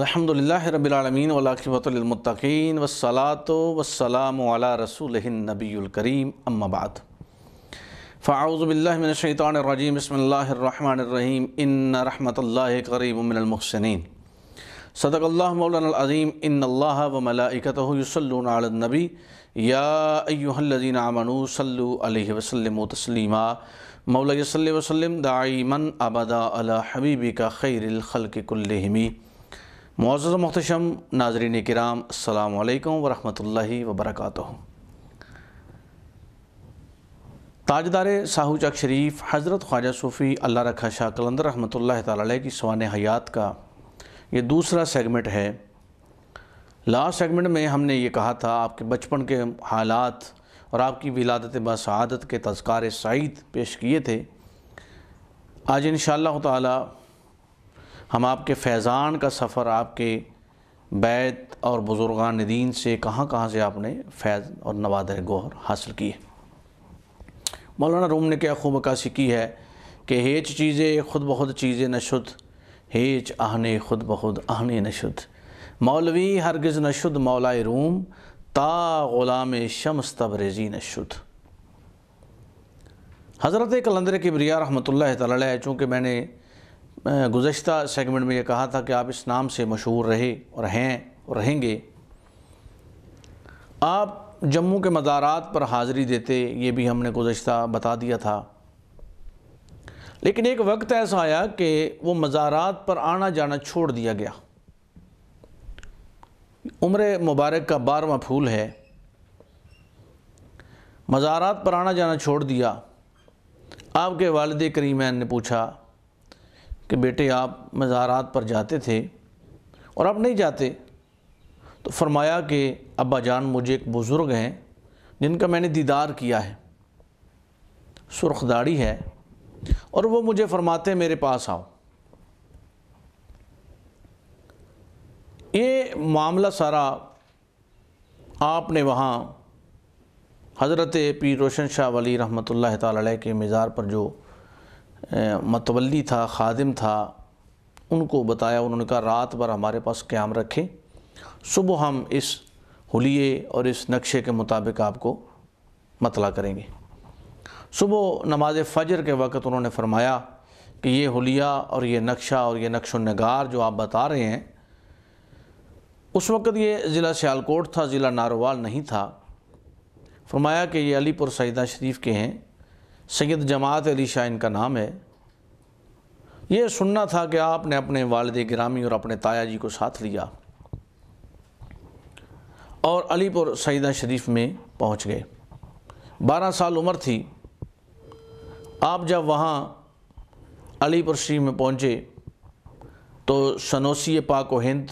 अल्हम्दुलिल्लाह रबालमीन वलाकिबतमतकीन वसलात वसलाम रसूल नबीकरीम अम्माबाद फ़ाउज़बिल्लिनशैतरजीम बसमीम इन रहमतल्ला करीबमिनमसिन सदकल्लाजीम इन व मलाइकत यसल्नबी याहल्लिन वसलम तस्लिमा मौल वसलम दाईमन अबदा अला हबीबी का खैरखल कुल्लमी मोज़ मोहतम नाजरीन कराम अल्लाम वरहि वबरक ताजदार साहूचक शरीफ हज़रत ख्वाजा सूफ़ी अल्लाह रखा शाह कलंदर रहमत ला की सवान हयात का ये दूसरा सेगमेंट है लास्ट सेगमेंट में हमने ये कहा था आपके बचपन के हालात और आपकी विलादत बसादत के तस्कार सईद पेश किए थे आज इन शाह हम आपके फैज़ान का सफ़र आपके बैत और बुज़ुर्गान दीन से कहाँ कहाँ से आपने फैज़ और नवादर गौर हासिल की है मौलाना रूम ने क्या खूब अक्सी की है कि हेच चीज़ें खुद बहुत चीज़ें नशुद हेच आहने खुद बहुत आहने नशुद मौलवी हरगज़ नशुद मौलाए रूम ता ग़ुलाम तबरेजी तबरेज़ी नशुद हज़रत कलंदर ब्रिया रहमत ला चूँकि मैंने गुज्त सेगमेंट में ये कहा था कि आप इस नाम से मशहूर रहे और हैं और रहेंगे आप जम्मू के मज़ारात पर हाज़री देते ये भी हमने गुज्त बता दिया था लेकिन एक वक्त ऐसा आया कि वो मज़ारात पर आना जाना छोड़ दिया गया उम्र मुबारक का बारवा फूल है मज़ारात पर आना जाना छोड़ दिया आपके वालद करीमैन ने पूछा कि बेटे आप मज़ारात पर जाते थे और अब नहीं जाते तो फरमाया कि अब्बा जान मुझे एक बुज़ुर्ग हैं जिनका मैंने दीदार किया है सुर्ख दाढ़ी है और वो मुझे फरमाते मेरे पास आओ ये मामला सारा आपने वहाँ हज़रत पीर रोशन शाह वली रहमत ला के मज़ार पर जो मतवली था खादिम था उनको बताया उन्होंने कहा रात भर हमारे पास क्याम रखें सुबह हम इस हुलिए और इस नक्शे के मुताबिक आपको मतला करेंगे सुबह नमाज फ़जर के वक़्त उन्होंने फरमाया कि ये हलिया और ये नक्शा और ये नक्श नगार जो आप बता रहे हैं उस वक़्त ये ज़िला सियालकोट था ज़िला नारोवाल नहीं था फरमाया कि ये अलीपुर सईदा शरीफ के हैं सैद जमात अली शाह इनका नाम है ये सुनना था कि आपने अपने वालद ग्रामी और अपने ताया जी को साथ लिया और अलीपुर सईदा शरीफ में पहुंच गए बारह साल उम्र थी आप जब वहाँ अलीपुर शरीफ में पहुँचे तो सनोसी पाक व हिंद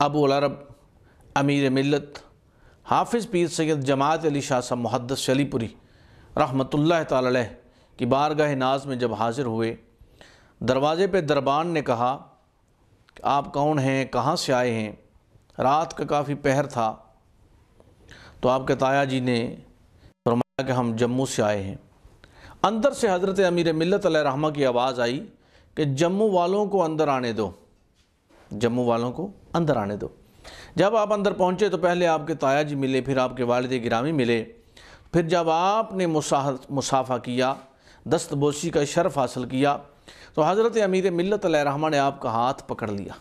अबू अरब अमीर मिलत हाफिज़ पीर सैद जमात अली शाह साहब मुहदस अलीपुरी रहमतुल्लाह तालह की बारगाह नाज में जब हाज़िर हुए दरवाज़े पे दरबान ने कहा आप कौन हैं कहाँ से आए हैं रात का काफ़ी पहर था तो आपके ताया जी ने फरमाया कि हम जम्मू से आए हैं अंदर से हज़रत अमीर मिलत रहमा की आवाज़ आई कि जम्मू वालों को अंदर आने दो जम्मू वालों को अंदर आने दो जब आप अंदर पहुँचे तो पहले आपके ताया जी मिले फिर आपके वालद गिरामी मिले फिर जब आपने मुसाफ़ा किया दस्तबोशी का शर्फ हासिल किया तो हज़रत अमीर मिलत रहमा ने आपका हाथ पकड़ लिया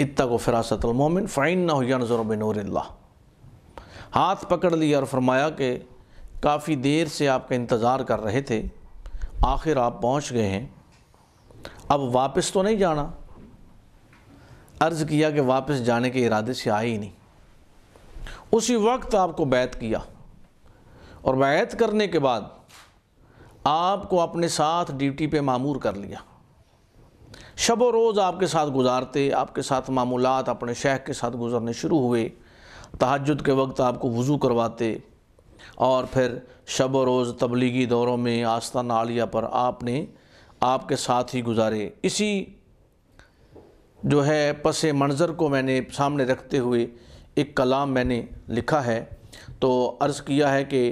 इतना को फ़िरासतमोमिन फ़ाइन ना हुआ नज़र बनूर हाथ पकड़ लिया और फरमाया कि काफ़ी देर से आपका इंतज़ार कर रहे थे आखिर आप पहुँच गए हैं अब वापस तो नहीं जाना अर्ज़ किया कि वापस जाने के इरादे से आए ही नहीं उसी वक्त आपको बैत किया और बैत करने के बाद आपको अपने साथ ड्यूटी पे मामूर कर लिया शब रोज़ आपके साथ गुजारते आपके साथ मामूलत अपने शह के साथ गुजरने शुरू हुए तहजद के वक्त आपको वज़ू करवाते और फिर शब रोज़ तबलीगी दौरों में आस्था नालिया पर आपने आपके साथ ही गुजारे इसी जो है पसे मंज़र को मैंने सामने रखते हुए एक कलाम मैंने लिखा है तो अर्ज़ किया है कि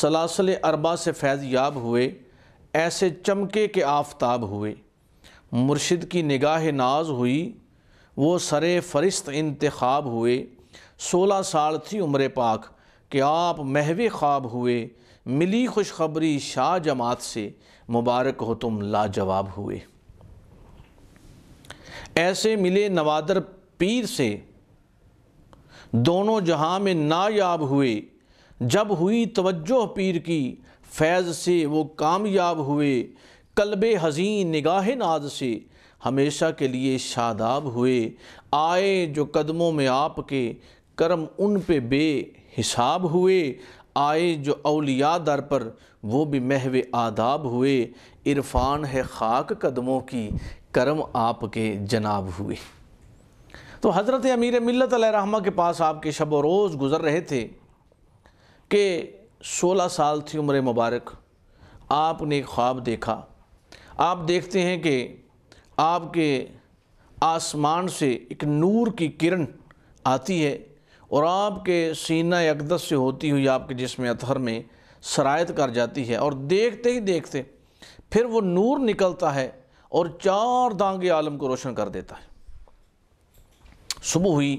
सलासल अरबा से फैज़ याब हुए ऐसे चमके के आफ्ताब हुए मुर्शिद की निगाह नाज हुई वो सरे फरिस्त इंतखब हुए सोलह साल थी उम्र पाक कि आप महवे ख्वाब हुए मिली खुशखबरी शाह जमात से मुबारक हो तुम लाजवाब हुए ऐसे मिले नवादर पीर से दोनों जहाँ में नायाब हुए जब हुई तवज्जो पीर की फैज़ से वो कामयाब हुए कलब हज़ीन निगाह नाज से हमेशा के लिए शादाब हुए आए जो कदमों में आपके कर्म उन पे हिसाब हुए आए जो अलिया दर पर वो भी महव आदाब हुए इरफान है खाक कदमों की कर्म आपके जनाब हुए तो हज़रत अमीर मिलत रहमा के पास आपके शब रोज़ गुज़र रहे थे कि सोलह साल थी उम्र मुबारक आपने ख्वाब देखा आप देखते हैं कि आपके आसमान से एक नूर की किरण आती है और आपके सीना अकदस से होती हुई आपके जिसम अतहर में शरात कर जाती है और देखते ही देखते फिर वो नूर निकलता है और चार दांगे आलम को रोशन कर देता है सुबह हुई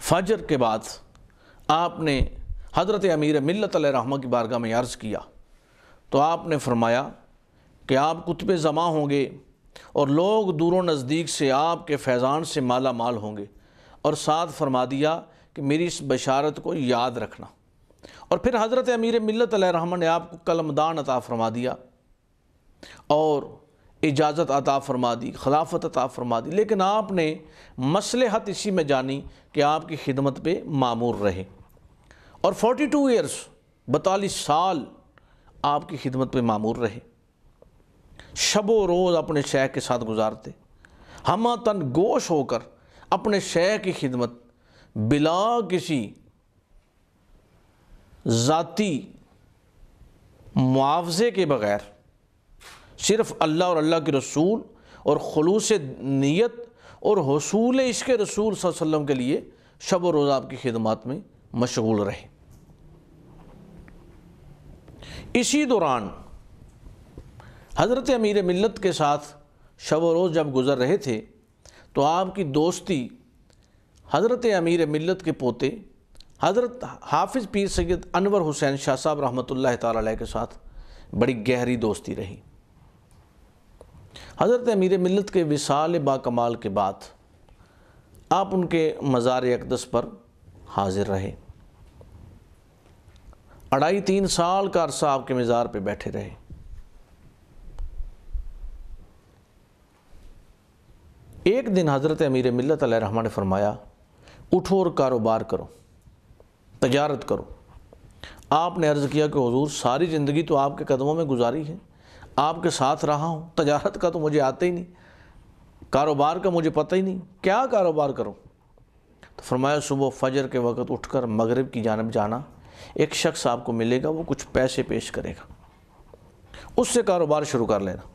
फजर के बाद आपने हज़रत अमीर मिलत रहमा की बारगाह में अर्ज़ किया तो आपने फरमाया कि आप कुतब जमा होंगे और लोग दूर नज़दीक से आपके फैज़ान से माला माल होंगे और साथ फरमा दिया कि मेरी इस बशारत को याद रखना और फिर हज़रत अमीर मिलत रहमा ने आपको कलमदान अता फरमा दिया और इजाज़त अता फरमा दी खिलाफत अता फरमा दी लेकिन आपने मसलहत इसी में जानी कि आपकी खिदमत पे मामूर रहे और 42 टू ईयर्स बतालीस साल आपकी खिदमत पे मामूर रहे शबो रोज़ अपने शेख के साथ गुजारते हम तन गोश होकर अपने शेख की खिदमत बिला किसी ज़ाती मुआवजे के बग़ैर सिर्फ अल्लाह और अल्लाह के रसूल और खलूस नीयत और हसूल इश्क रसूल वसम के लिए शब रोज़ आपकी खिदमत में मशगूल रहे इसी दौरान हज़रत अमीर मिलत के साथ शब रोज़ जब गुज़र रहे थे तो आपकी दोस्ती हज़रत अमीर मिलत के पोते हज़रत हाफिज़ पीर सैद अनवर हुसैन शाह साहब रहमत ला के साथ बड़ी गहरी दोस्ती रही हज़रत अमीर मिलत के विशाल बाकमाल के बाद आप उनके मज़ार अकदस पर हाजिर रहे अढ़ाई तीन साल का अरसा आपके मज़ार पे बैठे रहे एक दिन हज़रत अमीर मिलत रहमा ने फरमाया उठो और कारोबार करो तजारत करो आपने अर्ज़ किया कि हजूर सारी ज़िंदगी तो आपके कदमों में गुजारी है आपके साथ रहा हूँ तजारत का तो मुझे आते ही नहीं कारोबार का मुझे पता ही नहीं क्या कारोबार करूँ तो फरमाया सुबह फजर के वक़्त उठकर मगरब की जानब जाना एक शख्स आपको मिलेगा वो कुछ पैसे पेश करेगा उससे कारोबार शुरू कर लेना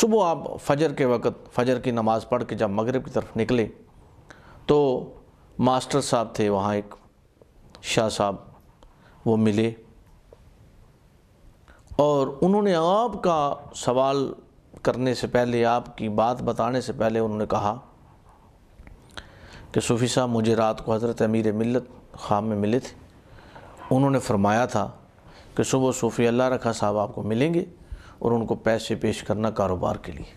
सुबह आप फजर के वक़्त फजर की नमाज़ पढ़ के जब मगरब की तरफ निकले तो मास्टर साहब थे वहाँ एक शाह साहब वो मिले और उन्होंने आपका सवाल करने से पहले आपकी बात बताने से पहले उन्होंने कहा कि सूफ़ी साहब मुझे रात को हज़रत अमीर मिलत ख़्वाब में मिले थे उन्होंने फरमाया था कि सुबह सूफ़ी अल्लाह रखा साहब आपको मिलेंगे और उनको पैसे पेश करना कारोबार के लिए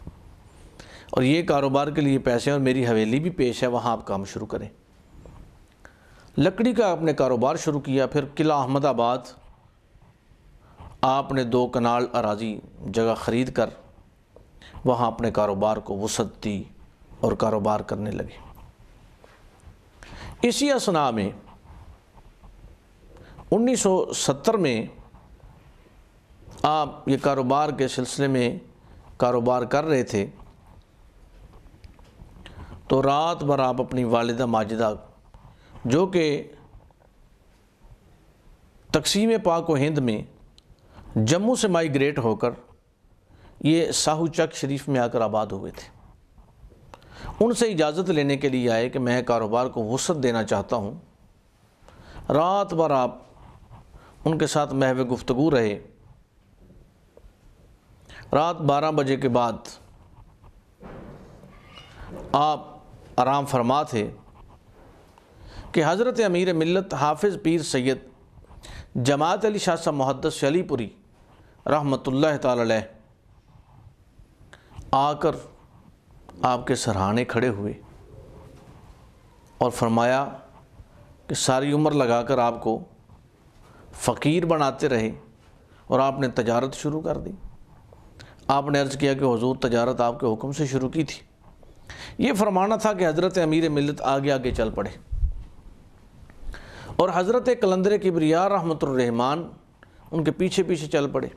और ये कारोबार के लिए पैसे और मेरी हवेली भी पेश है वहाँ आप काम शुरू करें लकड़ी का आपने कारोबार शुरू किया फिर किला अहमदाबाद आपने दो कनाल अराजी जगह ख़रीद कर वहाँ अपने कारोबार को वसत दी और कारोबार करने लगे इसी असना में 1970 में आप ये कारोबार के सिलसिले में कारोबार कर रहे थे तो रात भर आप अपनी वालदा माजिदा जो कि तकसीम पाक व हिंद में जम्मू से माइग्रेट होकर ये साहू चक शरीफ में आकर आबाद हुए थे उनसे इजाज़त लेने के लिए आए कि मैं कारोबार को वसत देना चाहता हूँ रात भर आप उनके साथ महव गुफ्तगु रहे रात 12 बजे के बाद आप आराम फरमा थे कि हज़रत अमीर मिलत हाफिज़ पीर सैद जमात अली शाह मुहदस अलीपुरी रहमतुल्लाह ताला आकर आपके सरहाने खड़े हुए और फरमाया कि सारी उम्र लगाकर आपको फ़कीर बनाते रहे और आपने तजारत शुरू कर दी आपने अर्ज़ किया कि हजूर तजारत आपके हुक्म से शुरू की थी ये फरमाना था कि हज़रत अमीर मिलत आगे आगे चल पड़े और हज़रत कलंदर किबरिया रहमतुर्रहमान उनके पीछे पीछे चल पड़े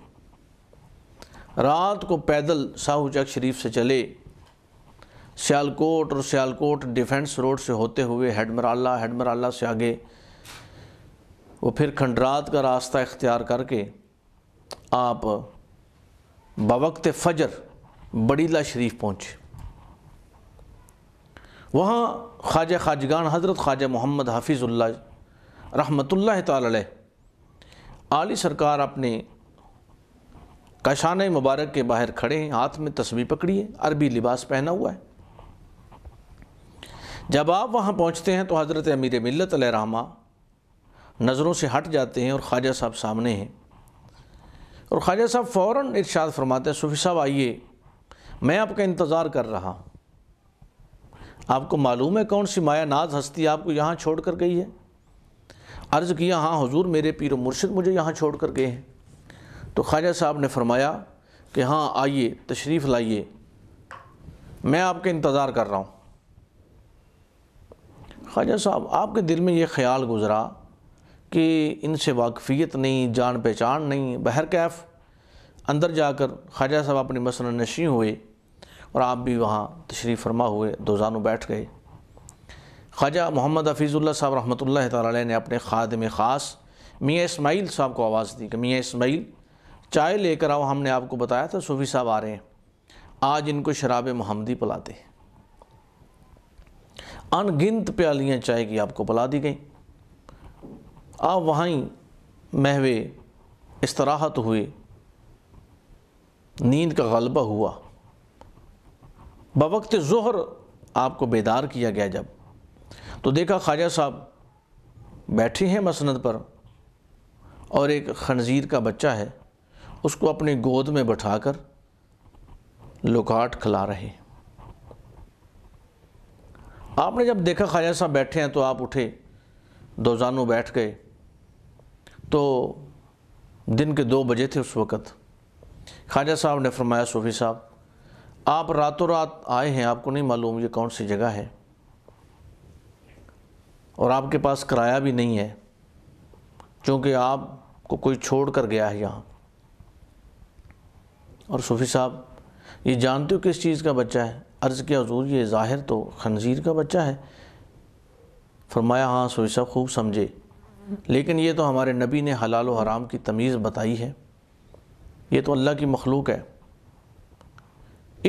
रात को पैदल साहू चक शरीफ से चले सियालकोट और सियालकोट डिफेंस रोड से होते हुए हेडमराला हेडमराला से आगे वो फिर खंडरात का रास्ता इख्तियार करके आप बवक्त फजर बड़ीला शरीफ पहुँचे वहाँ ख्वाजा खाजगान हज़रत ख्वाजा मोहम्मद हाफिज़ुल्ला रहमतुल्लाह तली सरकार अपने कशान मुबारक के बाहर खड़े हैं हाथ में तस्वीर पकड़ी है अरबी लिबास पहना हुआ है जब आप वहाँ पहुँचते हैं तो हज़रत अमीर मिलत रहमा नज़रों से हट जाते हैं और ख्वाजा साहब सामने हैं और ख्वाजा साहब फ़ौर इर्शाद फरमाते हैं सूफी साहब आइए मैं आपका इंतज़ार कर रहा हूँ आपको मालूम है कौन सी माया नाज हस्ती आपको यहाँ छोड़ कर गई है अर्ज़ किया हाँ हजूर मेरे पीर मुर्शिद मुझे यहाँ छोड़ कर गए हैं तो ख्वाजा साहब ने फरमाया कि हाँ आइए तशरीफ़ लाइए मैं आपके इंतज़ार कर रहा हूँ ख्वाजा साहब आपके दिल में ये ख्याल गुज़रा कि इनसे वाकफ़ियत नहीं जान पहचान नहीं बहर कैफ अंदर जाकर ख्वाजा साहब अपनी मसल नशी हुए और आप भी वहाँ तशरीफ़ फरमा हुए जानों बैठ गए ख्वाजा मोहम्मद हफीज़ुल्ला साहब रहमत ला ने अपने खादम ख़ास मियाँ इसमाइल साहब को आवाज़ दी कि मियाँ इसमाइल चाय लेकर आओ हमने आपको बताया था सूफी साहब आ रहे हैं आज इनको शराब मोहम्मदी पिलाते अनगिनत प्यालियाँ चाय की आपको पिला दी गई आप वहीं महवे इस्तराहत हुए नींद का गलबा हुआ बवक्त जहर आपको बेदार किया गया जब तो देखा ख्वाजा साहब बैठे हैं मसनद पर और एक खनजीर का बच्चा है उसको अपनी गोद में बैठाकर लुकाट खिला रहे आपने जब देखा ख़्वाजा साहब बैठे हैं तो आप उठे दोजानो बैठ गए तो दिन के दो बजे थे उस वक़्त ख्वाजा साहब ने फरमाया सूफी साहब आप रातों रात आए हैं आपको नहीं मालूम ये कौन सी जगह है और आपके पास किराया भी नहीं है क्योंकि आपको कोई छोड़ कर गया है यहाँ और सूफ़ी साहब ये जानते हो किस चीज़ का बच्चा है अर्ज़ के हजूर ये ज़ाहिर तो खनजीर का बच्चा है फरमाया हाँ सूफ़ी साहब खूब समझे लेकिन ये तो हमारे नबी ने हलाल हराम की तमीज़ बताई है ये तो अल्लाह की मखलूक है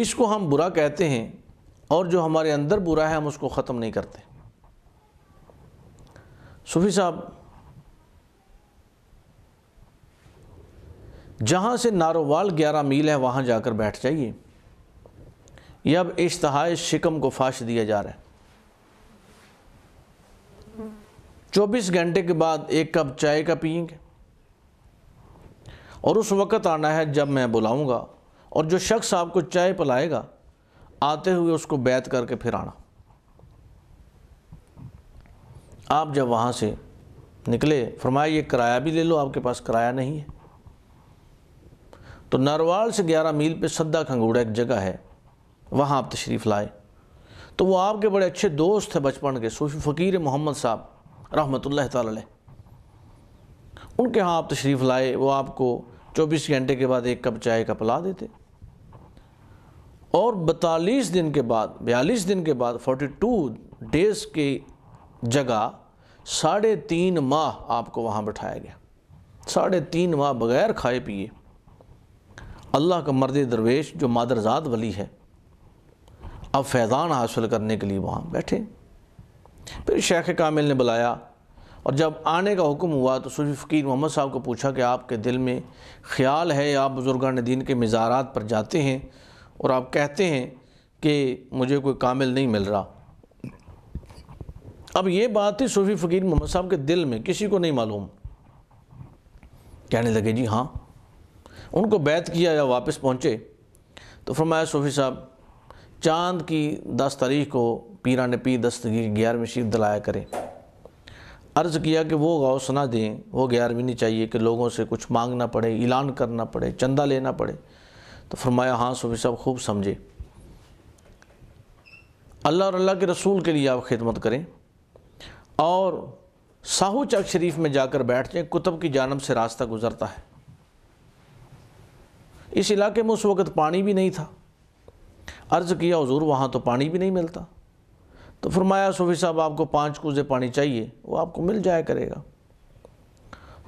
इसको हम बुरा कहते हैं और जो हमारे अंदर बुरा है हम उसको ख़त्म नहीं करते सूफ़ी साहब जहाँ से नारोवाल ग्यारह मील है वहाँ जाकर बैठ जाइए यह अब इश्तहा शिकम को फाश दिया जा रहा है चौबीस घंटे के बाद एक कप चाय का पियेंगे और उस वक़्त आना है जब मैं बुलाऊंगा और जो शख्स आपको चाय पिलाएगा आते हुए उसको बैत करके फिर आना आप जब वहाँ से निकले फरमाया ये किराया भी ले लो आपके पास किराया नहीं है तो नारवाल से 11 मील पे सद्दा खंगूड़ा एक जगह है वहाँ आप तशरीफ़ लाए तो वो आपके बड़े अच्छे दोस्त थे बचपन के सूफी फ़कीर मोहम्मद साहब रहमत ताल उनके यहाँ आप तशरीफ़ लाए वो आपको चौबीस घंटे के बाद एक कप चाय का पला देते और बतालीस दिन के बाद बयालीस दिन के बाद फोर्टी टू डेज़ की जगह साढ़े तीन माह आपको वहाँ बैठाया गया साढ़े तीन माह बगैर खाए पिए अल्लाह का मर्द दरवेश जो मादरजात वली है अब फैज़ान हासिल करने के लिए वहाँ बैठे फिर शेख कामिल ने बुलाया और जब आने का हुक्म हुआ तो सूफी फ़कीर मोहम्मद साहब को पूछा कि आपके दिल में ख्याल है आप बुज़ुर्गान दीन के मज़ारात पर जाते हैं और आप कहते हैं कि मुझे कोई कामिल नहीं मिल रहा अब ये बात थी सूफी फ़कीर मोहम्मद साहब के दिल में किसी को नहीं मालूम कहने लगे जी हाँ उनको बैत किया या वापस पहुँचे तो फरमाया सूफी साहब चांद की दस तारीख को पीरा ने पी दस्तगीर ग्यारहवीं शीर दलाया करें अर्ज़ किया कि वो गाँव सुना दें वो ग्यारहवीं नहीं चाहिए कि लोगों से कुछ मांगना पड़े ऐलान करना पड़े चंदा लेना पड़े तो फरमाया हाँ सूफी साहब खूब समझे अल्लाह और अल्लाह के रसूल के लिए आप खिदमत करें और साहू चक शरीफ में जाकर बैठ जाएँ कुतुब की जानब से रास्ता गुज़रता है इस इलाके में उस वक़्त पानी भी नहीं था अर्ज़ किया हजूर वहाँ तो पानी भी नहीं मिलता तो फरमाया सूफी साहब आपको पाँच कूजे पानी चाहिए वो आपको मिल जाया करेगा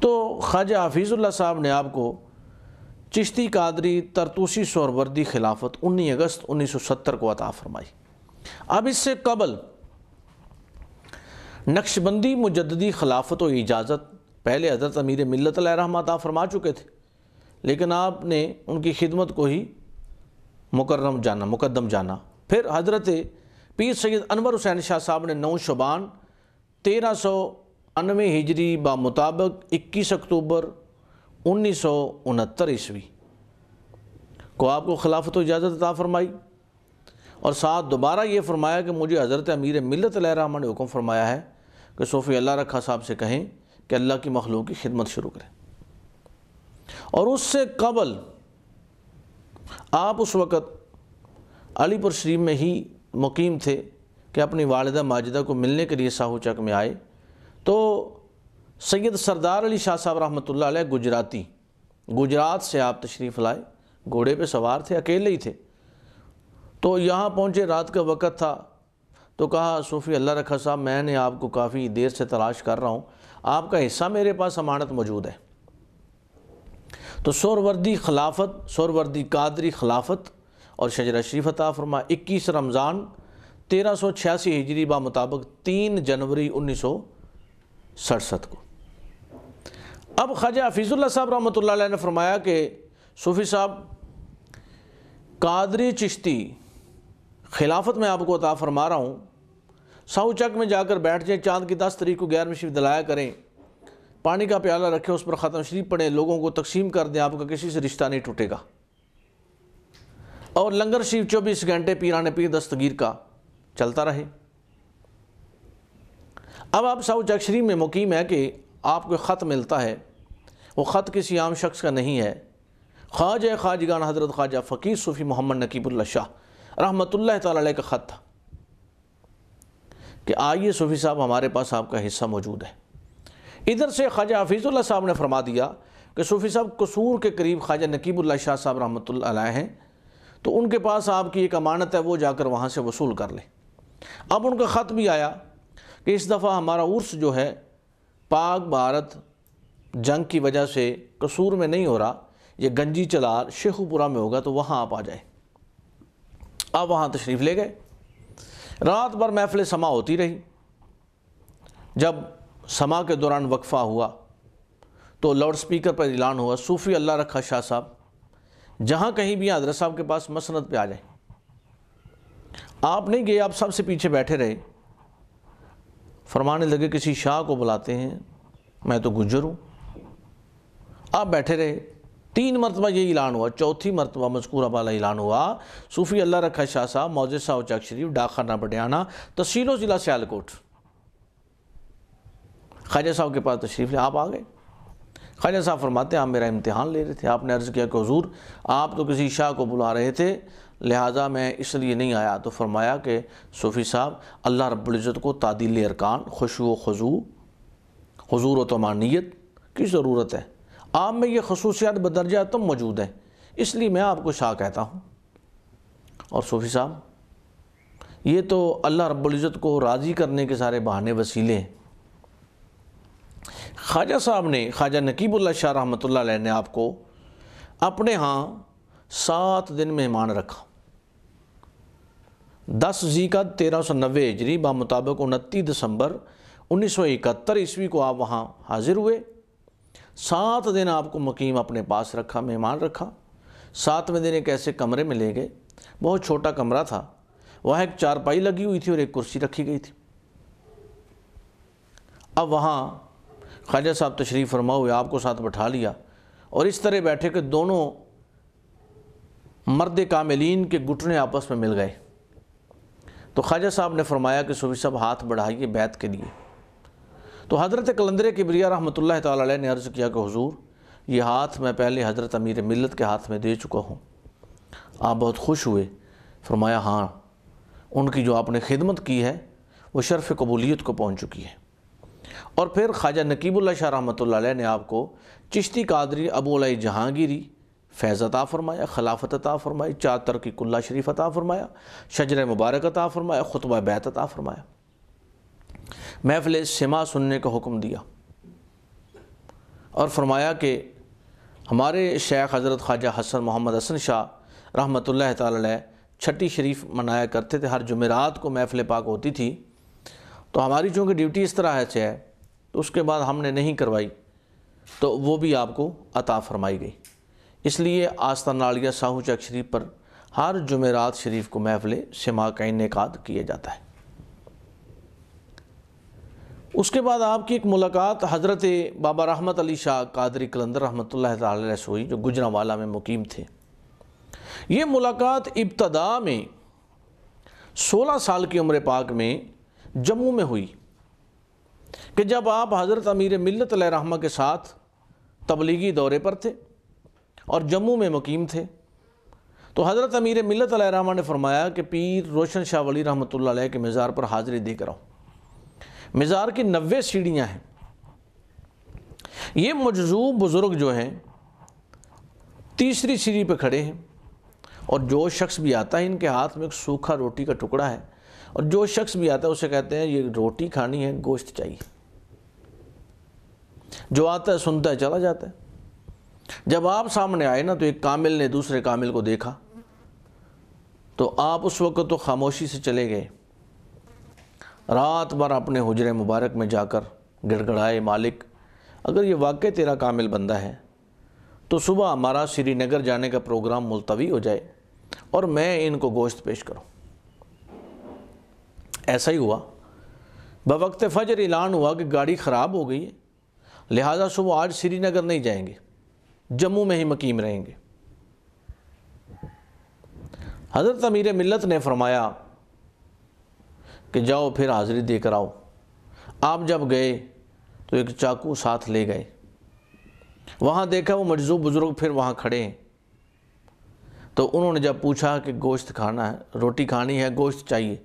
तो ख्वाजा हाफिज़ुल्ला साहब ने आपको चिश्ती कादरी तरतूसी शोरवर्दी खिलाफत 19 अगस्त 1970 को अता फरमाई अब इससे कबल नक्शबंदी मुजदी खिलाफत व इजाज़त पहले हजरत अमीर मिलत रहमत अता फरमा चुके थे लेकिन आपने उनकी खिदमत को ही मुकर्रम जाना मुकदम जाना फिर हज़रत पीर सैद अनवर हुसैन शाह साहब ने नौ शुबान तेरह सौ अनवे हिजरी मुताबक़ इक्कीस अक्टूबर उन्नीस सौ उनहत्तर ईस्वी को आपको खिलाफत इजाज़त अदा फरमाई और साथ दोबारा ये फरमाया कि मुझे हज़रत अमीर मिलत लहरा ने हुक्म फरमाया है कि सोफ़ी अल्लाह रखा साहब से कहें कि अल्लाह की मखलूक की खिदमत शुरू करें और उससे कबल आप उस वक़्त अलीपुर शरीफ में ही मुकीम थे कि अपनी वालदा माजिदा को मिलने के लिए साहूचक में आए तो सैयद सरदार अली शाह साहब रहमतुल्लाह गुजराती गुजरात से आप तशरीफ़ लाए घोड़े पे सवार थे अकेले ही थे तो यहाँ पहुँचे रात का वक़्त था तो कहा सूफ़ी अल्लाह रखा साहब मैंने आपको काफ़ी देर से तलाश कर रहा हूँ आपका हिस्सा मेरे पास अमानत मौजूद है तो सोरवर्दी खिलाफत सोरवर्दी कादरी खिलाफत और शजरा शरीफ अता फरमा इक्कीस रमज़ान तेरह सौ छियासी हिजरी मुताबिक तीन जनवरी उन्नीस सौ सड़सठ को अब ख्वाजा हफीज़ुल्ला साहब रहमत ने फरमाया कि सूफ़ी साहब कादरी चिश्ती खिलाफत में आपको अता फरमा रहा हूँ साहू चक में जाकर बैठ जाएँ चाँद की दस तरीक को ग्यारहवीं मशीफ दिलाया करें पानी का प्याला रखें उस पर ख़त्म शरीफ पढ़ें लोगों को तकसीम कर दें आपका किसी से रिश्ता नहीं टूटेगा और लंगर शरीफ चौबीस घंटे पीराने पीर दस्तगीर का चलता रहे अब आप साउथ जक्शरी में मुकीम है कि आपको ख़त मिलता है वो ख़त किसी आम शख्स का नहीं है ख्वाज ख्वाजगान हज़रत ख्वाजा फ़कीर सूफ़ी मोहम्मद नकीबुल्ला शाह रहमत ला का ख़त था कि आइए सूफ़ी साहब हमारे पास आपका हिस्सा मौजूद है इधर से ख्वाजा हफीज़ुल्ला साहब ने फरमा दिया कि सूफ़ी साहब कसूर के करीब ख्वाजा नकीबुल्ला शाह साहब रहमत हैं तो उनके पास आपकी एक अमानत है वो जाकर वहाँ से वसूल कर लें अब उनका ख़त भी आया कि इस दफ़ा हमारा उर्स जो है पाक भारत जंग की वजह से कसूर में नहीं हो रहा ये गंजी चलार शेखुपुरा में होगा तो वहाँ आप आ जाए आप वहाँ तशरीफ़ ले गए रात भर महफिल समा होती रही जब समा के दौरान वक्फा हुआ तो लाउड स्पीकर पर ऐलान हुआ सूफ़ी अल्लाह रखा शाह साहब जहाँ कहीं भी हजरत साहब के पास मसनत पे आ जाए आप नहीं गए आप सबसे पीछे बैठे रहे फरमाने लगे किसी शाह को बुलाते हैं मैं तो गुजर हूँ आप बैठे रहे तीन मरतबा ये ऐलान हुआ चौथी मरतबा मजकूरा वाला ऐलान हुआ सूफ़ी अल्लाह रखा शाह साहब मौज साहब चाक शरीफ डाखाना पटियाना तहसीलों ज़िला सियालकोट ख्वाजा साहब के पास तशरीफ़ ले आप आ गए ख्वाजा साहब फरमाते हैं आप मेरा इम्तहान ले रहे थे आपने अर्ज़ किया कि हजूर आप तो किसी शाह को बुला रहे थे लिहाजा मैं इसलिए नहीं आया तो फरमाया कि सूफ़ी साहब अल्लाह रब्ज़त को तादिल अरकान व खजू हजूर व तमानियत की ज़रूरत है आप में ये खसूसियात बदरजा तम मौजूद हैं इसलिए मैं आपको शाह कहता हूँ और सूफ़ी साहब ये तो अल्लाह रब्ज़त को राज़ी करने के सारे बहाने वसीले हैं ख्वाजा साहब ने ख्वाजा नकीबुल्ला शाह रहमत ने आपको अपने यहाँ सात दिन मेहमान रखा दस जी का तेरह सौ नबे हिजरी मुताबिक उनतीस दिसंबर उन्नीस सौ इकहत्तर ईस्वी को आप वहाँ हाजिर हुए सात दिन आपको मुकीम अपने पास रखा मेहमान रखा सातवें दिन एक ऐसे कमरे में ले गए बहुत छोटा कमरा था वहाँ एक चारपाई लगी हुई थी और एक कुर्सी रखी गई थी अब वहाँ ख्वाजा साहब तशरीफ़ फरमा हुए आपको साथ बैठा लिया और इस तरह बैठे कि दोनों मर्द कामिलीन के घुटने आपस में मिल गए तो ख्वाजा साहब ने फरमाया कि सूफी साहब हाथ बढ़ाइए बैत के लिए तो हज़रत कलंदर ब्रिया रहमत ला ने अर्ज़ किया कि हज़ूर ये हाथ मैं पहले हज़रत अमीर मिलत के हाथ में दे चुका हूँ आप बहुत खुश हुए फरमाया हाँ उनकी जो आपने खिदमत की है वो शर्फ़ कबूलीत को पहुँच चुकी है और फिर ख्वाजा नकीबुल्ला शाह रहमत ने आपको चिश्ती कादरी अबूलाई जहांगीरी फैज़ अता फ़रमाया खिलाफत अता फ़रमाई चार की कुल्ला शरीफ अता फ़रमाया शजर मुबारक अता फ़रमाया ख़ुतबा बैत अता फ़रमाया महफिल सिमा सुनने का हुक्म दिया और फरमाया कि हमारे शेख हज़रत ख्वाजा हसन मोहम्मद हसन शाह रहमत ला छठी शरीफ मनाया करते थे हर जुमेरात को महफिल पाक होती थी तो हमारी चूँकि ड्यूटी इस तरह से है उसके बाद हमने नहीं करवाई तो वो भी आपको अता फरमाई गई इसलिए आस्था नालिया साहू चक शरीफ पर हर जुमेरात शरीफ को महफिल शमा का इनका किया जाता है उसके बाद आपकी एक मुलाकात हज़रत बाबा रहमत अली शाह कादरी कलंदर रहमत से हुई जो गुजरावाला में मुकीम थे ये मुलाकात इब्तदा में सोलह साल की उम्र पाक में जम्मू में हुई कि जब आप हज़रत अमीर मिलत रहमा के साथ तबलीगी दौरे पर थे और जम्मू में मुकीम थे तो हज़रत अमीर मिलत रहमा ने फरमाया कि पीर रोशन शाह वली रहमत के मज़ार पर हाज़िरी दे आओ मज़ार की नबे सीढ़ियाँ हैं ये मजजूम बुज़ुर्ग जो हैं तीसरी सीढ़ी पर खड़े हैं और जो शख्स भी आता है इनके हाथ में एक सूखा रोटी का टुकड़ा है और जो शख्स भी आता है उसे कहते हैं ये रोटी खानी है गोश्त चाहिए जो आता है सुनता है चला जाता है जब आप सामने आए ना तो एक कामिल ने दूसरे कामिल को देखा तो आप उस वक्त तो खामोशी से चले गए रात भर अपने हजरे मुबारक में जाकर गिड़गड़ाए मालिक अगर ये वाकई तेरा कामिल बंदा है तो सुबह हमारा श्रीनगर जाने का प्रोग्राम मुलतवी हो जाए और मैं इनको गोश्त पेश करूँ ऐसा ही हुआ बवक्त फजर ऐलान हुआ कि गाड़ी ख़राब हो गई है लिहाजा सुबह आज श्रीनगर नहीं जाएंगे जम्मू में ही मकीम रहेंगे हज़रत अमीर मिलत ने फरमाया कि जाओ फिर हाज़िरी देकर आओ आप जब गए तो एक चाकू साथ ले गए वहाँ देखा वो मजजूब बुज़ुर्ग फिर वहाँ खड़े हैं तो उन्होंने जब पूछा कि गोश्त खाना है रोटी खानी है गोश्त चाहिए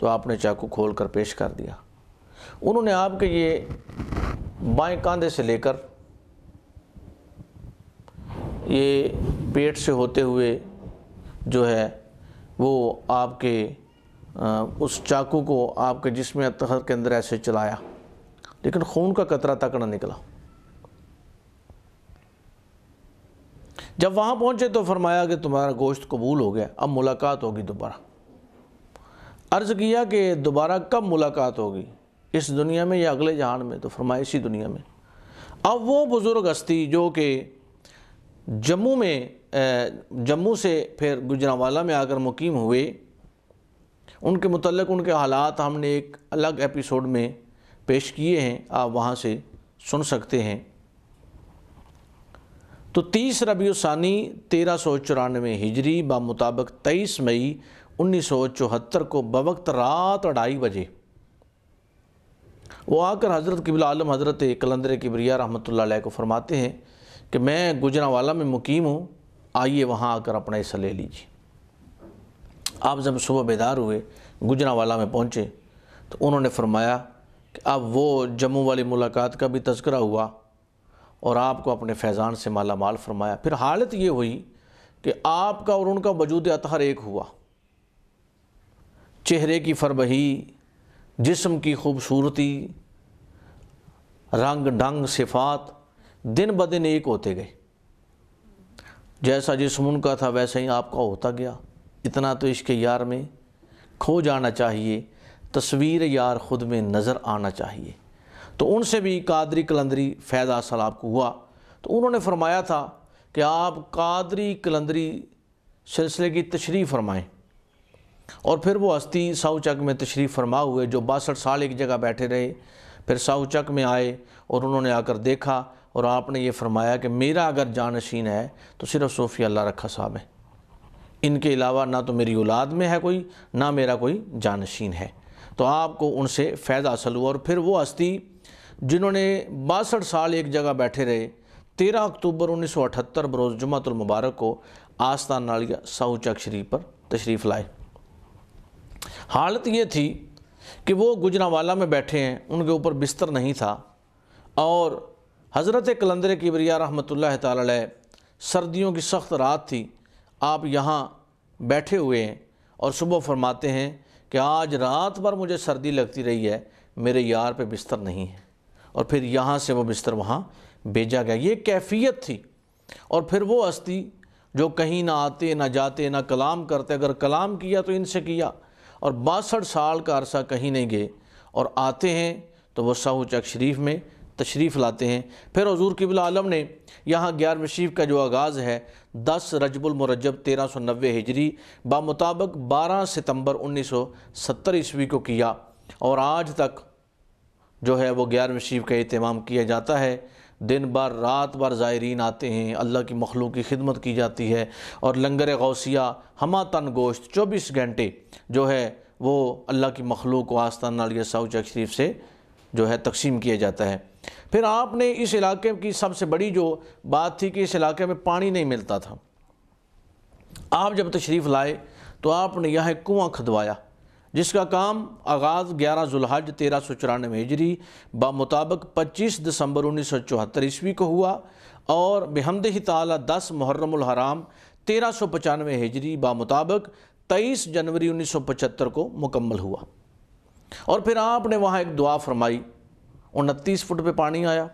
तो आपने चाकू खोल कर पेश कर दिया उन्होंने आपके ये बाएं कांधे से लेकर ये पेट से होते हुए जो है वो आपके उस चाकू को आपके जिसम अतहर के अंदर ऐसे चलाया लेकिन खून का कतरा तक ना निकला जब वहाँ पहुँचे तो फरमाया कि तुम्हारा गोश्त कबूल हो गया अब मुलाकात होगी दोबारा अर्ज़ किया कि दोबारा कब मुलाकात होगी इस दुनिया में या अगले जहान में तो फरमाइशी दुनिया में अब वो बुज़ुर्ग हस्ती जो कि जम्मू में जम्मू से फिर गुजरावाला में आकर मुकीम हुए उनके मतलब उनके हालात हमने एक अलग एपिसोड में पेश किए हैं आप वहाँ से सुन सकते हैं तो तीस रबी सानी तेरह सौ चौरानवे हिजरी बा मुताबिक तेईस मई 1974 को बवक्त रात अढ़ाई बजे वो आकर हज़रत किबिल आलम हज़रत कलंदर किबरिया रहमत को फरमाते हैं कि मैं गुजरावाला में मुकीम हूँ आइए वहाँ आकर अपना हिस्सा ले लीजिए आप जब सुबह बेदार हुए गुजरावाला में पहुँचे तो उन्होंने फरमाया कि अब वो जम्मू वाली मुलाकात का भी तस्करा हुआ और आपको अपने फैज़ान से माला माल फरमाया फिर हालत ये हुई कि आपका और उनका वजूद अतहर एक हुआ चेहरे की फरबही जिस्म की खूबसूरती रंग डंग सिफात दिन ब दिन एक होते गए जैसा जिस्म उनका था वैसा ही आपका होता गया इतना तो इश्क यार में खो जाना चाहिए तस्वीर यार ख़ुद में नज़र आना चाहिए तो उनसे भी कादरी कलंदरी फ़ैज़ असल आपको हुआ तो उन्होंने फरमाया था कि आप कादरी कलंदरी सिलसिले की तशरी फरमाएँ और फिर वो साहू चक में तशरीफ़ फरमा हुए जो बासठ साल एक जगह बैठे रहे फिर साउचक में आए और उन्होंने आकर देखा और आपने ये फरमाया कि मेरा अगर जानशीन है तो सिर्फ सूफ़ी अल्लाह रखा साहब है इनके अलावा ना तो मेरी औलाद में है कोई ना मेरा कोई जानशीन है तो आपको उनसे फ़ायदा हासिल हुआ और फिर वो हस्ती जिन्होंने बासठ साल एक जगह बैठे रहे तेरह अक्टूबर उन्नीस सौ अठहत्तर बरोज़ जुमातुलमबारक को आस्था नालिया साहू चक शरीफ पर तशरीफ़ लाए हालत ये थी कि वो गुजरावाला में बैठे हैं उनके ऊपर बिस्तर नहीं था और हज़रत कलंदर किबरिया रहमत ला सर्दियों की सख्त रात थी आप यहाँ बैठे हुए हैं और सुबह फरमाते हैं कि आज रात भर मुझे सर्दी लगती रही है मेरे यार पे बिस्तर नहीं है और फिर यहाँ से वो बिस्तर वहाँ भेजा गया ये कैफियत थी और फिर वो अस्थि जो कहीं ना आते ना जाते ना कलाम करते अगर कलाम किया तो इनसे किया और बासठ साल का अरसा कहीं नहीं गए और आते हैं तो वह साहूचक शरीफ में तशरीफ़ लाते हैं फिर हजूर किबिल आलम ने यहाँ ग्यारहवीं शरीफ का जो आगाज़ है दस रजबुलमरजब तेरह सौ नबे हिजरी बामुताबक बारह सितम्बर उन्नीस सौ सत्तर ईस्वी को किया और आज तक जो है वो ग्यारहवीं शरीफ का अहतमाम किया जाता है दिन भर रात भर ज़ायरीन आते हैं अल्लाह की मखलूक की खिदमत की जाती है और लंगर गौसिया हमा तन गोश्त चौबीस घंटे जो है वो अल्लाह की मखलूक को आस्तान नालिया साहू चक शरीफ से जो है तकसीम किया जाता है फिर आपने इस इलाके की सबसे बड़ी जो बात थी कि इस इलाके में पानी नहीं मिलता था आप जब तशरीफ़ लाए तो आपने यहाँ कुआँ खुदवाया जिसका काम आगाज़ ग्यारह जुल्हज तेरह सौ चौरानवे हिजरी बामुताबक पच्चीस दिसंबर उन्नीस सौ चौहत्तर ईस्वी को हुआ और बेहमद ही ताली दस मुहर्रमराम तेरह सौ पचानवे हिजरी बामुताबक तेईस जनवरी उन्नीस सौ पचहत्तर को मुकम्मल हुआ और फिर आपने वहाँ एक दुआ फरमाई उनतीस फुट पर पानी आया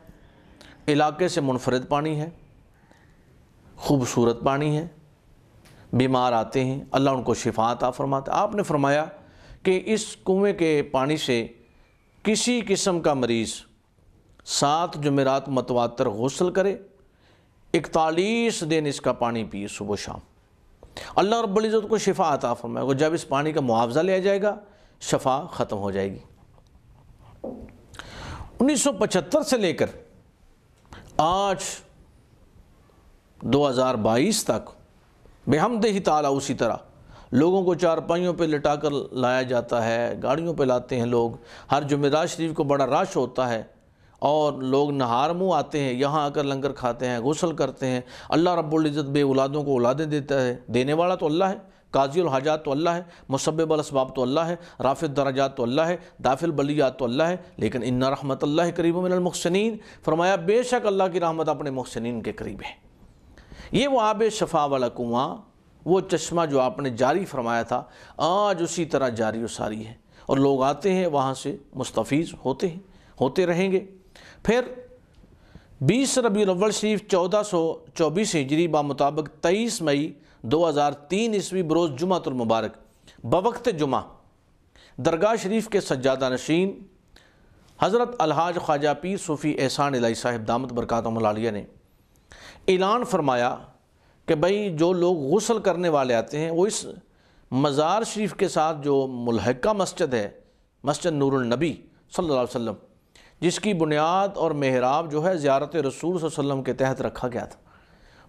इलाके से मुनफरद पानी है खूबसूरत पानी है बीमार आते हैं अल्लाह उनको शिफात आ फरमाता आपने फरमाया कि इस कुएँ के पानी से किसी किस्म का मरीज़ सात जमेरात मतवातर गौसल करे इकतालीस दिन इसका पानी पिए सुबह शाम अल्लाह रब्ज़त को शिफा आता फरमाएगा जब इस पानी का मुआवजा लिया जाएगा शफा ख़त्म हो जाएगी 1975 से लेकर आज 2022 तक बेहमद ही ताला उसी तरह लोगों को चारपाइयों पर लिटा कर लाया जाता है गाड़ियों पर लाते हैं लोग हर जुमेरात शरीफ को बड़ा रश होता है और लोग नहार मुँह आते हैं यहाँ आकर लंगर खाते हैं गसल करते हैं अल्लाह रब्ज़त बे औलादों को औलादें देता है देने वाला तो अल्लाह है काजी हाजात तो अल्लाह है मुसब्ब असबाब तो अल्लाह है राफ़ दराजात तो अल्लाह है दाफिल बलियात तो अल्लाह है लेकिन इन्ना रहमत अल्लाह करीब मिनमुखसनिन फरमाया बेशक अल्लाह की रहमत अपने मुखसनिन के करीब है ये वो आब शफा वाला कुआँ वो चश्मा जो आपने जारी फरमाया था आज उसी तरह जारी वारी है और लोग आते हैं वहाँ से मुस्तफ़ होते हैं होते रहेंगे फिर बीस रबी अव्वल शरीफ चौदह सौ चौबीस हिजरी मुताबक तेईस मई दो हज़ार तीन ईस्वी बरोज़ जुमातुलमबारक बवक्त जुमा दरगाह शरीफ के सज्जादा नशीन हज़रत अलहाज ख्वाजा पीर सूफ़ी एहसान अलाई साहिब दामद बरकत ने ऐलान फरमाया कि भाई जो लोग गसल करने वाले आते हैं वो इस मज़ार शरीफ के साथ जो मुलहका मस्जिद है मस्जिद नूरनबी सल्ला वसम जिसकी बुनियाद और मेहराब जो है ज़्यारत रसूल वसम के तहत रखा गया था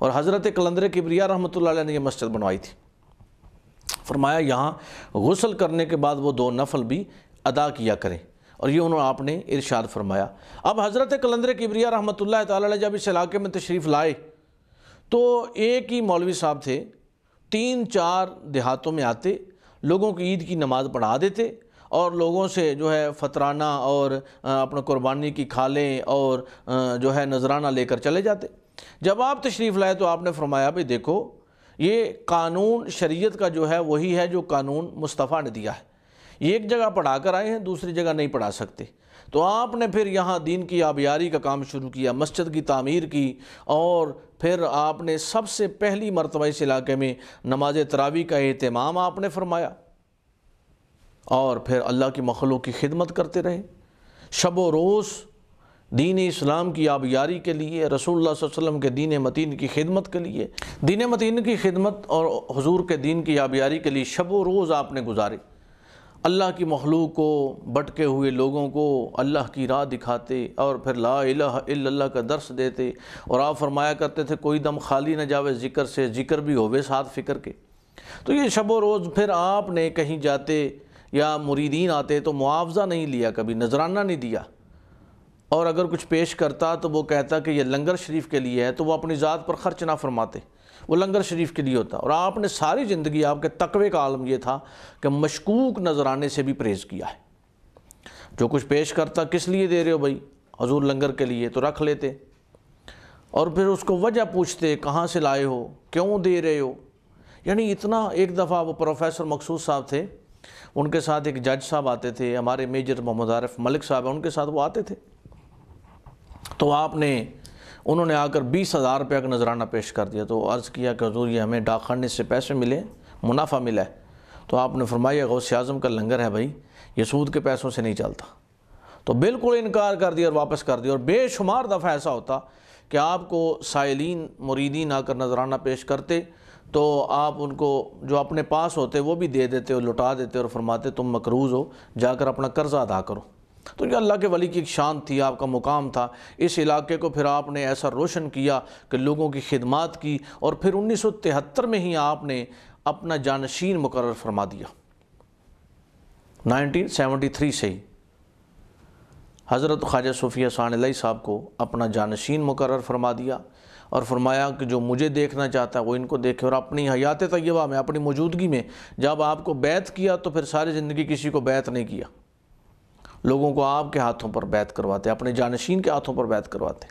और हज़रत कलंदर किबरिया रहमत ने यह मस्जिद बनवाई थी फरमाया यहाँ गसल करने के बाद वो दो नफल भी अदा किया करें और ये उन्होंने आपने इरशाद फरमाया अब हज़रत कलंदर किबरिया रहमत ला तब इस इलाके में तशरीफ़ लाए तो एक ही मौलवी साहब थे तीन चार देहातों में आते लोगों की ईद की नमाज़ पढ़ा देते और लोगों से जो है फतराना और अपना कुर्बानी की खालें और जो है नजराना लेकर चले जाते जब आप तशरीफ़ लाए तो आपने फरमाया भाई देखो ये कानून शरीयत का जो है वही है जो कानून मुस्तफ़ा ने दिया है एक जगह पढ़ा कर आए हैं दूसरी जगह नहीं पढ़ा सकते तो आपने फिर यहाँ दीन की आबियारी का काम शुरू किया मस्जिद की तामीर की और फिर आपने सबसे पहली मरतबा इस इलाके में नमाज तरावी का अहतमाम आपने फरमाया और फिर अल्लाह की मखलों की खिदमत करते रहे शब व रोज़ दीन इस्लाम की आबियारी के लिए रसोल्ला वसलम के दीन मतीन की खिदमत के लिए दीन मतीन की खिदमत और हजूर के दीन की आबियारी के लिए शब रोज़ आपने गुजारे अल्लाह की मखलूक को भटके हुए लोगों को अल्लाह की राह दिखाते और फिर ला अल्लाह का दर्श देते और आप फरमाया करते थे कोई दम खाली न जावे ज़िक्र से ज़िक्र भी होवे साथ फ़िक्र के तो ये शब रोज़ फिर आपने कहीं जाते या मुरीदीन आते तो मुआवजा नहीं लिया कभी नजराना नहीं दिया और अगर कुछ पेश करता तो वो कहता कि यह लंगर शरीफ के लिए है तो वह अपनी ज़ात पर ख़र्च ना फरमाते वो लंगर शरीफ के लिए होता और आपने सारी ज़िंदगी आपके तकवे का आलम यह था कि मशकूक नजर आने से भी परहेज़ किया है जो कुछ पेश करता किस लिए दे रहे हो भाई हजूर लंगर के लिए तो रख लेते और फिर उसको वजह पूछते कहाँ से लाए हो क्यों दे रहे हो यानी इतना एक दफ़ा वो प्रोफेसर मकसूद साहब थे उनके साथ एक जज साहब आते थे हमारे मेजर मोहम्मद आरफ मलिक साहब उनके साथ वो आते थे तो आपने उन्होंने आकर बीस हज़ार रुपये का नजराना पेश कर दिया तो अर्ज़ किया कि हजूर ये हमें डाकखाने से पैसे मिले मुनाफा मिला है तो आपने फरमाया से आज़म का लंगर है भाई ये सूद के पैसों से नहीं चलता तो बिल्कुल इनकार कर दिया और वापस कर दिया और बेशुमार दफ़ा ऐसा होता कि आपको साइलिन मुरीदीन आकर नजराना पेश करते तो आप उनको जो अपने पास होते वो भी दे देते हो लुटा देते और फरमाते तुम मकरूज़ हो जाकर अपना कर्ज़ा अदा करो तो ये अल्लाह के वली की एक शान थी आपका मुकाम था इस इलाके को फिर आपने ऐसा रोशन किया कि लोगों की खिदमत की और फिर उन्नीस सौ तिहत्तर में ही आपने अपना जानशीन मुकर फरमा दिया 1973 से ही हज़रत ख्वाजा सूफिया सानलई साहब को अपना जानशीन मुकर फरमा दिया और फरमाया कि जो मुझे देखना चाहता है वो इनको देखे और अपनी हयात तयबा में अपनी मौजूदगी में जब आपको बैत किया तो फिर सारी ज़िंदगी किसी को बैत नहीं किया लोगों को आपके हाथों पर बैत करवाते अपने जानशीन के हाथों पर बैत करवाते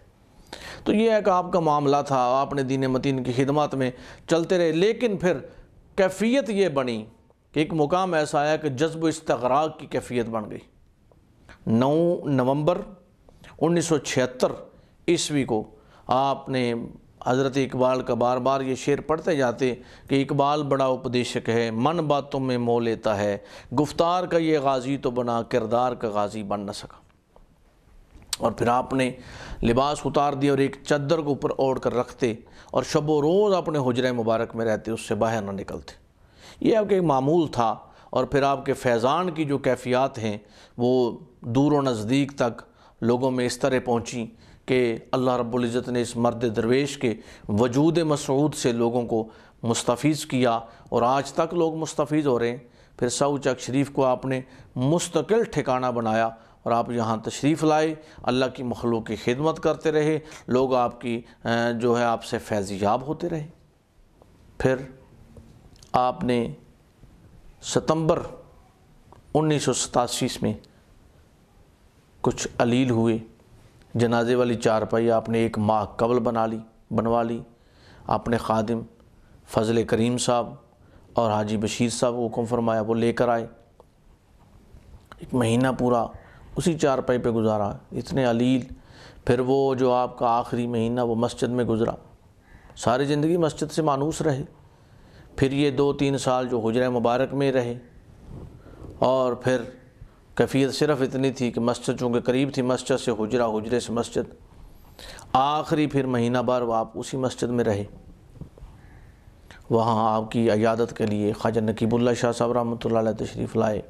तो ये एक आपका मामला था आपने दीन मतीन की खिदमत में चलते रहे लेकिन फिर कैफियत ये बनी कि एक मुकाम ऐसा आया कि जज्ब इसतरा की कैफियत बन गई 9 नवंबर 1976 ईस्वी को आपने हज़रत इकबाल का बार बार ये शेर पढ़ते जाते कि इकबाल बड़ा उपदेशक है मन बातों में मोह लेता है गुफ्तार का ये गाजी तो बना किरदार का गाजी बन न सका और फिर आपने लिबास उतार दिया और एक चद्दर को ऊपर ओढ़ कर रखते और शबो रोज़ अपने हजर मुबारक में रहते उससे बाहर ना निकलते ये आपके एक मामूल था और फिर आपके फैज़ान की जो कैफियात हैं वो दूर व नज़दीक तक लोगों में इस तरह पहुँची कि अल्लाह रब्ज़त ने इस मर्द दरवेश के वजूद मसूद से लोगों को मुस्तफ़ किया और आज तक लोग मुस्तफ़ हो रहे हैं फिर साऊ चक शरीफ को आपने मुस्तकिल ठिकाना बनाया और आप यहाँ तशरीफ़ लाए अल्लाह की मखलूक की खिदमत करते रहे लोग आपकी जो है आपसे फैजियाब होते रहे फिर आपने सितंबर उन्नीस सौ सतासी में कुछ अलील हुए जनाजे वाली चारपाई आपने एक माह कबल बना ली बनवा ली आपने खादिम फजल करीम साहब और हाजी बशीर साहब को हुक्म फरमाया वो लेकर आए एक महीना पूरा उसी चारपाई पे गुजारा इतने अलील फिर वो जो आपका आखिरी महीना वो मस्जिद में गुजरा सारी ज़िंदगी मस्जिद से मानूस रहे फिर ये दो तीन साल जो हजर मुबारक में रहे और फिर कैफियत सिर्फ इतनी थी कि मस्जिद चूँकि करीब थी मस्जिद से हुजरा हुजरे से मस्जिद आखिरी फिर महीना वो आप उसी मस्जिद में रहे वहाँ आपकी अयादत के लिए ख्वाजा नकीबुल्ला शाह साहब रहमत तशरीफ़ लाए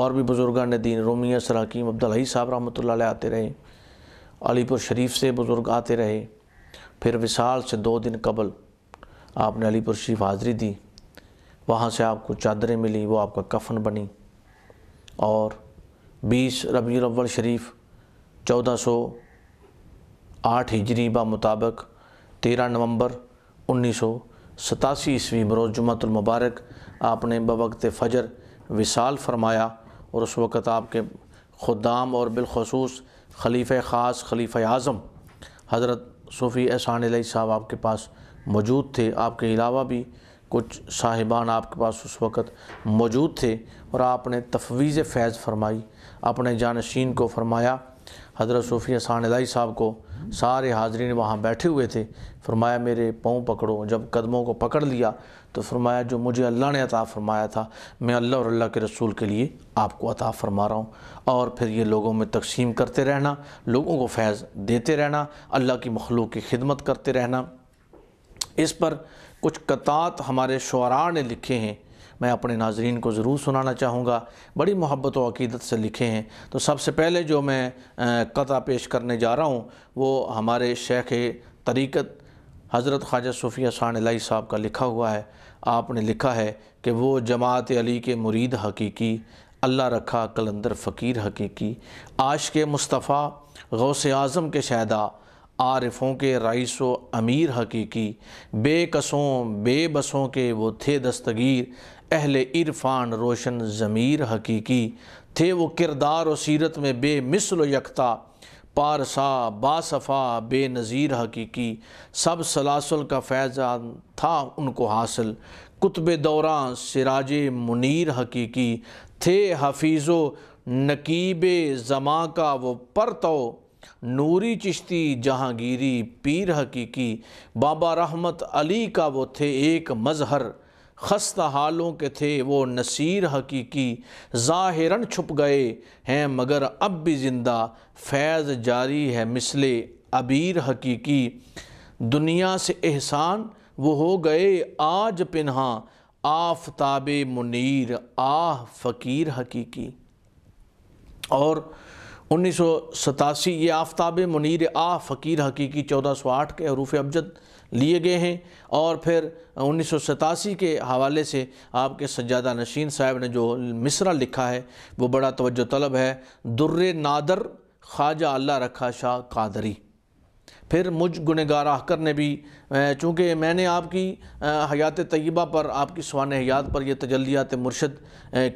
और भी बुज़ुर्गान दीन रोमिया सराकीम हकीम अब्दुल साहब रहमत आते रहे अलीपुर शरीफ से बुज़ुर्ग आते रहे फिर विशाल से दो दिन कबल आपने अलीपुर शरीफ हाज़री दी वहाँ से आपको चादरें मिली वो आपका कफन बनी और 20 রবিউল الاول شریف 1400 8 হিজরি মোতাবেক 13 নভেম্বর 1987 ইসি বরোজ জুমাতুল مبارক আপনি ববকত ফজর বিশাল فرمایا আর উস ওয়াক্ত আপকে খোদাম অর বিলخصوص খলিফা খাস খলিফা আযম হযরত সুফি আহসান আলী সাহেব আপকে পাস মজুদ থে আপকে ইলাওয়া ভি কুছ সাহেবান আপকে পাস উস ওয়াক্ত মজুদ থে অর আপনে তাফবীজ এ ফয়জ فرمাই अपने जानशीन को फरमाया हज़रत सूफिया सानदाई साहब को सारे हाजरीन वहाँ बैठे हुए थे फरमाया मेरे पाँव पकड़ो जब कदमों को पकड़ लिया तो फरमाया जो मुझे अल्लाह ने अता फ़रमाया था मैं अल्लाह और अल्लाह के रसूल के लिए आपको अता फ़रमा रहा हूँ और फिर ये लोगों में तकसीम करते रहना लोगों को फैज़ देते रहना अल्लाह की मखलूक की खिदमत करते रहना इस पर कुछ कतात हमारे शुरा ने लिखे हैं मैं अपने नाजरीन को ज़रूर सुनाना चाहूँगा बड़ी मोहब्बत वकीदत अकीदत से लिखे हैं तो सबसे पहले जो मैं कथा पेश करने जा रहा हूँ वो हमारे शेख तरीक़त हज़रत ख्वाजा सूफिया सानलाई साहब का लिखा हुआ है आपने लिखा है कि वो जमात अली के मुरीद हकीकी अल्लाह रखा कलंदर फ़कीर हकीकी आश के मुस्तफ़ा गौस आज़म के शायदा आरिफों के रईस अमीर हकीकी बेकसों बेबसों के वो थे दस्तगीर अहल इरफान रोशन ज़मीर हकीकी थे वो किरदार और सीरत में मिसल यकता पारसा बासफ़ा बे नज़ीर हकीकी सब सलासल का फैज़ा था उनको हासिल कुतब दौरा सिराज मुनीर हकीकी थे हफीज़ो नकीब ज़मा का वो परतो नूरी चिश्ती जहांगीरी पीर हकीकी बाबा रहमत अली का वो थे एक मज़हर खस्ता हालों के थे वो नसीर हकीकी ज़ाहिरन छुप गए हैं मगर अब भी ज़िंदा फैज़ जारी है मिसले अबीर हकीकी दुनिया से एहसान वो हो गए आज पिन्हा आफताब मुनीर आह फ़कीर हकीकी और उन्नीस सौ सतासी ये आफताब मुनीर आ फ़कीर हकीकी चौदह सौ आठ के हरूफ अबजद लिए गए हैं और फिर उन्नीस के हवाले से आपके सज्जादा नशीन साहब ने जो मिसरा लिखा है वो बड़ा तवज्जो तलब है दुर्र नादर ख्वाजा अल्लाह रखा शाह कादरी फिर मुझ गुनगार आकर ने भी चूँकि मैंने आपकी हयात तय्यबा पर आपकी सवान हयात पर यह तजलियात मुर्शद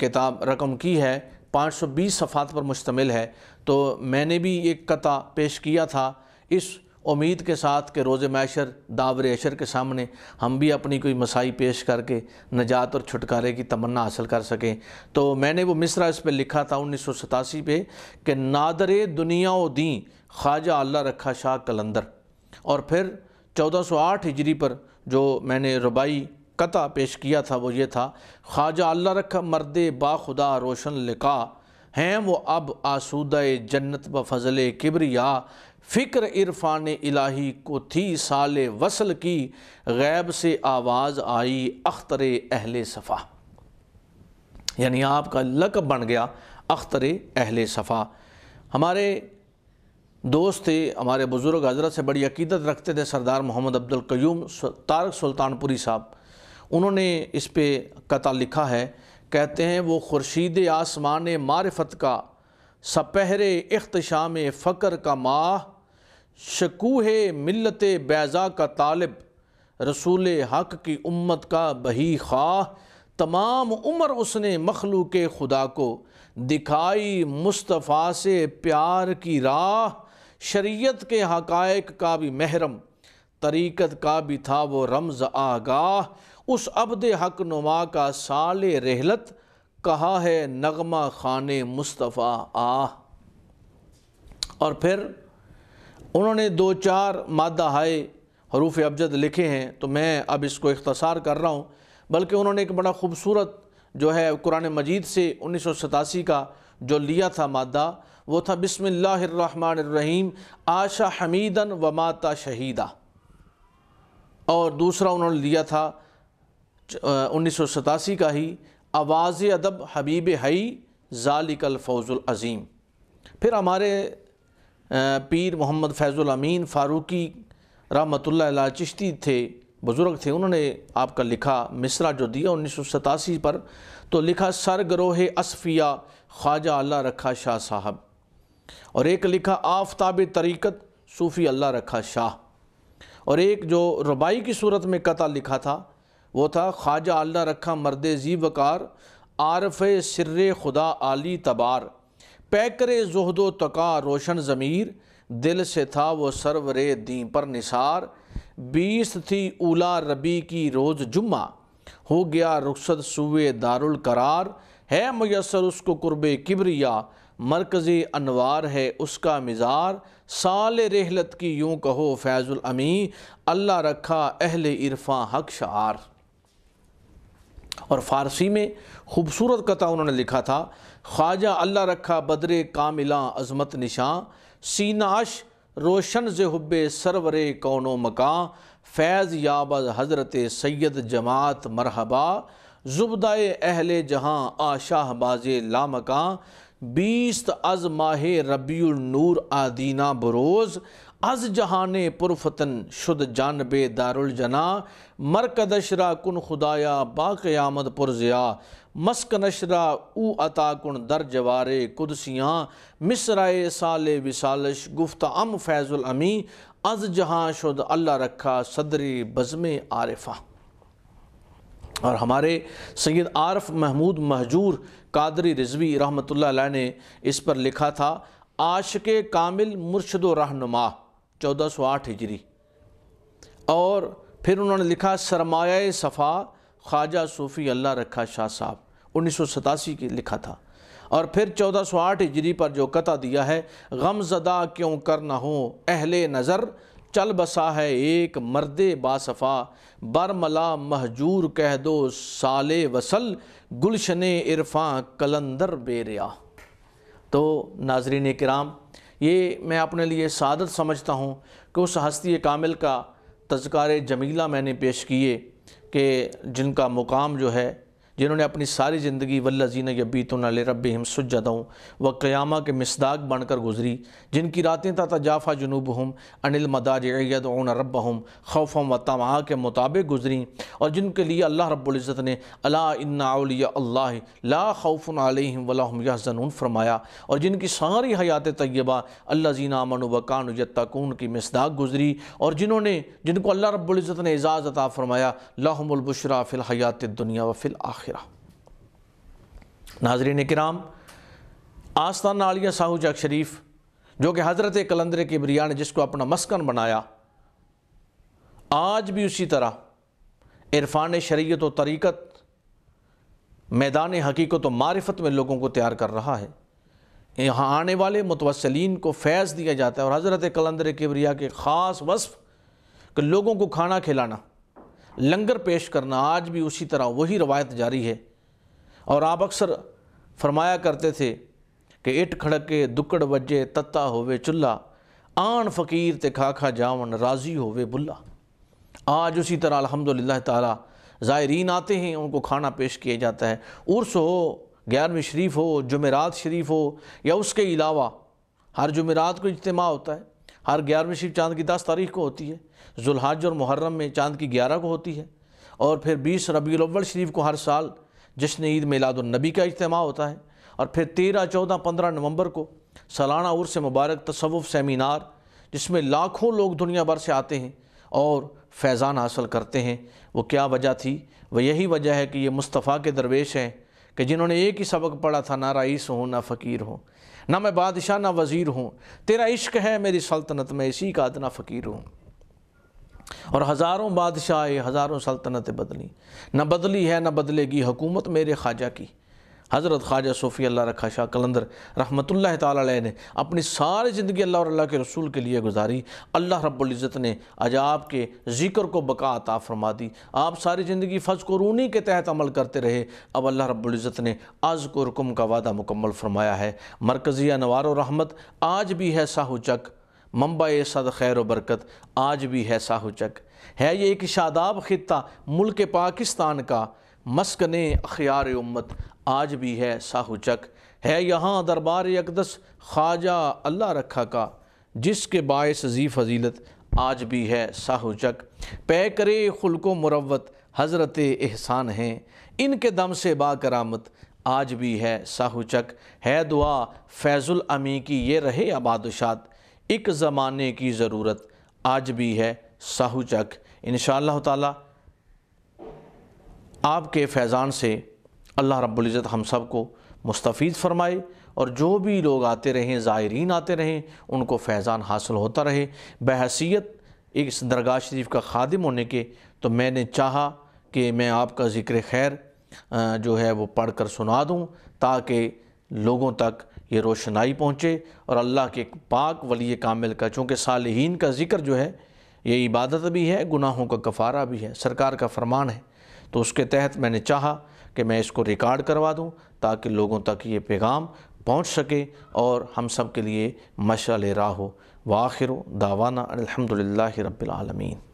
किताब रकम की है 520 सफ़ात पर मुश्तमिल है तो मैंने भी एक कता पेश किया था इस उम्मीद के साथ के रोज़ मैशर दावर अशर के सामने हम भी अपनी कोई मसाई पेश करके नजात और छुटकारे की तमन्ना हासिल कर सकें तो मैंने वो मिसरा इस पर लिखा था उन्नीस सौ सतासी पे कि नादर दुनिया दी ख्वाजा अल्लाह रखा शाह कलंदर और फिर चौदह सौ आठ हिजरी पर जो मैंने रबाई कता पेश किया था वो ये था ख्वाजा अल्लाह रखा मर्द खुदा रोशन लिका हैं वो अब आसूद जन्नत ब फजल किबरिया फ़िक्र इरफान इलाही को थी साल वसल की गैब से आवाज़ आई अख्तर अहल सफ़ा यानी आपका लकब बन गया अख्तर अहल सफ़ा हमारे दोस्त थे हमारे बुज़ुर्ग हजरत से बड़ी अकीदत रखते थे सरदार मोहम्मद अब्दुल क्यूम तारक सुल्तानपुरी साहब उन्होंने इस पर कता लिखा है कहते हैं वो खुर्शीद आसमान मारफत का सपहरे अख्तशाम फ़कर का माह शकूह मिलत बैज़ा का तालब रसूल हक की उम्मत का बही ख्वाह तमाम उम्र उसने मखलूक खुदा को दिखाई मुस्तफ़ा से प्यार की राह शरीयत के हकायक का भी महरम तरीक़त का भी था वो रमज़ आगाह उस अबद हक नुमा का साल रहलत कहा है नगमा खान मुस्तफ़ा आह और फिर उन्होंने दो चार मादा हाय हरूफ अबजद लिखे हैं तो मैं अब इसको इख्तसार कर रहा हूँ बल्कि उन्होंने एक बड़ा खूबसूरत जो है कुरान मजीद से उन्नीस सौ सतासी का जो लिया था मादा वो था बिसमीम आशा हमीदन व माता शहीदा और दूसरा उन्होंने लिया था उन्नीस सौ सतासी का ही आवाज़ अदब हबीब हई ज़ालिकल फ़ौज़ुल अज़ीम फिर हमारे पीर मोहम्मद फैज़ुल अमीन फ़ारूकी रहमतुल्ला चिश्ती थे बुज़ुर्ग थे उन्होंने आपका लिखा मिसरा जो दिया उन्नीस सौ सतासी पर तो लिखा सर गरोह असफिया ख्वाजा अल्लाह रखा शाह साहब और एक लिखा आफ्ताब तरीक़त सूफ़ी अल्लाह रखा शाह और एक जो रबाई की सूरत में कता लिखा था वो था ख्वाजा अल्लाह रखा मर्द जी वकार आरफ़ सिर खुदा आली तबार पैकर जहदो तका रोशन ज़मीर दिल से था वो सरवरे दी पर निसार बीस थी उला रबी की रोज़ जुम्मा हो गया रुखसत सुवे दारुल करार है मैसर उसको कुर्ब किबरिया मरकज़ी अनवार है उसका मिज़ार साल रहलत की यूँ कहो फैज़ुल अमी अल्लाह रखा अहल इरफा हक शार और फ़ारसी में खूबसूरत कथा उन्होंने लिखा था ख्वाजा अल्लाह रखा बदरे कामिला अजमत निशां सीनाश रोशन जहब सरवरे कौनो मकां फैज़ याबद हज़रत सैद जमात मरहबा जुबदाए अहल जहाँ आशाह बाज़े लामकां बीस अज माह रबीनूर नूर आदीना बरोज़ अज जहान पुरफतन शुद जानबे दारुलजना मरकदशरा कुन खुदाया बाक़यामद पुरज़या मस्क नशरा ऊ अताकुण दर जवार कुदसियाँ मिसराए साल विसालश गुफ्त अम फैज़ुल अमी अज जहाँ शुद अल्लाह रखा सदरी बज़म आरफा और हमारे सैद आरफ महमूद महजूर कादरी रिजवी रहमत ने इस पर लिखा था आशक कामिल मुर्शद रहनुमा चौदह सौ आठ हिजरी और फिर उन्होंने लिखा सरमाया सफ़ा ख्वाजा सूफ़ी अल्लाह रखा शाह साहब उन्नीस की लिखा था और फिर चौदह सौ आठ हिजरी पर जो कता दिया है गमजदा क्यों कर ना हो अहले नज़र चल बसा है एक मर्द बासफ़ा बरमला महजूर कह दो साले वसल गुलशन इरफा कलंदर बेरिया तो नाजरीन कराम ये मैं अपने लिए सादत समझता हूँ कि उस हस्ती कामिल का तजकार जमीला मैंने पेश किए कि जिनका मुकाम जो है जिन्होंने अपनी सारी ज़िंदगी वल्लजीन यबीतुन रब हम सुजदों व क़यामा के मसदाक बनकर गुजरी जिनकी रातें तथा जाफ़ा जनूब हम अनिल मदारयदन रब हम खौफ हम व तमा के मुताबिक गुजरी और जिनके लिए अल्लाह रब्ज़त ने अलाउलिया ला खौफ़ आलम वलाम यहजनून फरमाया और जिनकी सारी हयात तय्यबा अल्ला जीना अमन वकान यकून की मसदाक गुजरी और जिन्होंने जिनको अल्लाह रब्ज़त ने एजाज़ अता फ़रमाया लाहमुलबशरा फ़िल हयात दुनिया व फिल आखिर आखिरा नाजरीन कराम आस्ताना आलिया साहू जग शरीफ जो कि हज़रत कलंदर ब्रिया ने जिसको अपना मस्कन बनाया आज भी उसी तरह इरफान शरीयत व तरीक़त मैदान हकीकत व मारफत में लोगों को तैयार कर रहा है यहाँ आने वाले मुतवसलिन को फैज़ दिया जाता है और हज़रत कलंदर किबरिया के ख़ास वसफ़ लोगों को खाना खिलाना लंगर पेश करना आज भी उसी तरह वही रवायत जारी है और आप अक्सर फरमाया करते थे कि इट खड़के दुकड़ बजे तत्ता होवे चुल्ला आन फ़कीर ते खा जावन राज़ी होवे बुल्ला आज उसी तरह अल्हम्दुलिल्लाह ताला ज़ायरीन आते हैं उनको खाना पेश किया जाता है उर्स हो ग्यारहवीं शरीफ हो जुमेरात शरीफ हो या उसके अलावा हर जुमेरात को इज्तम होता है हर ग्यारहवीं शिव चांद की दस तारीख को होती है जुल्हाज और मुहर्रम में चांद की ग्यारह को होती है और फिर बीस रबी अव्वल शरीफ को हर साल जश्न ईद मिलादुलनबी का इज्तम होता है और फिर तेरह चौदह पंद्रह नवंबर को सालाना उर्स मुबारक तसवुफ़ सेमिनार जिसमें लाखों लोग दुनिया भर से आते हैं और फैज़ान हासिल करते हैं वो क्या वजह थी वह यही वजह है कि ये मुस्तफ़ा के दरवेश हैं कि जिन्होंने एक ही सबक पढ़ा था ना रईस हो ना फ़कीर हो ना मैं बादशाह ना वज़ीर हूँ तेरा इश्क है मेरी सल्तनत में इसी का अदना फ़कीर हूँ और हज़ारों बादशाह हज़ारों सल्तनतें बदली ना बदली है ना बदलेगी हुकूमत मेरे ख्वाजा की हज़रत ख्वाजा सूफ़ी अल्लाह रखा शाह कलंदर रहमत ताली ने अपनी सारी ज़िंदगी अल्लाह और अल्लाह के रसूल के लिए गुजारी अल्लाह रब्ज़त ने अजाब के ज़िक्र को बका अता फरमा दी आप सारी ज़िंदगी फ़ज़ को रूनी के तहत अमल करते रहे अब अल्लाह रब्ज़त ने आज को रकम का वादा मुकम्मल फरमाया है मरकजी नवार रहमत आज भी है साहूचक मम्बा सद खैर बरकत आज भी है साहूचक है ये एक शादाब ख़त्ता मुल्क पाकिस्तान का मस्कने अखियार उम्मत आज भी है चक है यहाँ दरबार अकदस ख्वाजा अल्लाह रखा का जिसके बायस जी फजीलत आज भी है चक पै करे खुल्क मुरवत हज़रत एहसान हैं इनके दम से करामत आज भी है चक है दुआ फैज़ुल अमी की ये रहे आबादशात एक ज़माने की ज़रूरत आज भी है चक इन ताला आपके फैज़ान से अल्लाह रब्ज़त हम सब को मुस्तफ़ फ़रमाए और जो भी लोग आते रहें ज़ायरीन आते रहें उनको फैज़ान हासिल होता रहे बहसीत एक इस दरगाह शरीफ का खादिम होने के तो मैंने चाहा कि मैं आपका ज़िक्र खैर जो है वो पढ़ कर सुना दूँ ताकि लोगों तक ये रोशनाई पहुँचे और अल्लाह के पाक वली कामिल का चूँकि साल का ज़िक्र जो है ये इबादत भी है गुनाहों का कफ़ारा भी है सरकार का फरमान है तो उसके तहत मैंने चाहा कि मैं इसको रिकॉर्ड करवा दूं ताकि लोगों तक ये पैगाम पहुंच सके और हम सब के लिए ले रहा हो वाखिर दावाना अलहमदिल्ला रबालमीन